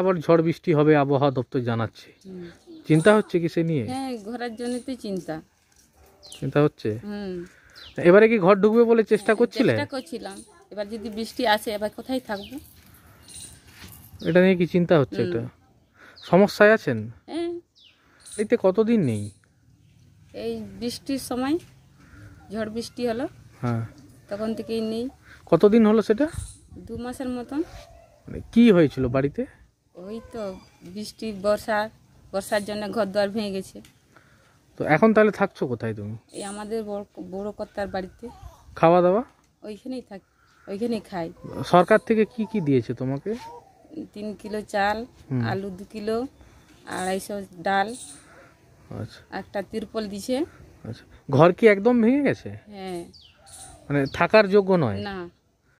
আবার ঝড় বৃষ্টি হবে আবহাওয়া দপ্তর জানাচ্ছে চিন্তা হচ্ছে কি সে নিয়ে হ্যাঁ ঘোরার জন্য তো চিন্তা চিন্তা হচ্ছে এবারে কি ঘর ঢুকবে বলে চেষ্টা হ্যাঁ, করছিলে করছিলাম এবার যদি বৃষ্টি আসে এবার কোথায় থাকবো এটা নিয়ে কি চিন্তা হচ্ছে এটা সমস্যায় আছেন হ্যাঁ। এইতে কতদিন নেই এই বৃষ্টির সময় ঝড় বৃষ্টি হলো হ্যাঁ তখন থেকেই নেই কতদিন হলো সেটা দু মাসের মতন মানে কি হয়েছিল বাড়িতে ওই তো বৃষ্টি বর্ষা বর্ষার জন্য ঘর দোয়ার ভেঙে গেছে তো এখন তাহলে থাকছো কোথায় তুমি এই আমাদের বড়- বড় কর্তার বাড়িতে খাওয়া দাওয়া ওইখানেই থাক ওইখানেই খাই সরকার থেকে কি কি দিয়েছে তোমাকে তিন কিলো চাল আলু দু কিলো আড়াইশো ডাল আচ্ছা একটা তিরপল দিছে আচ্ছা ঘর কি একদম ভেঙে গেছে হ্যাঁ মানে থাকার যোগ্য নয় না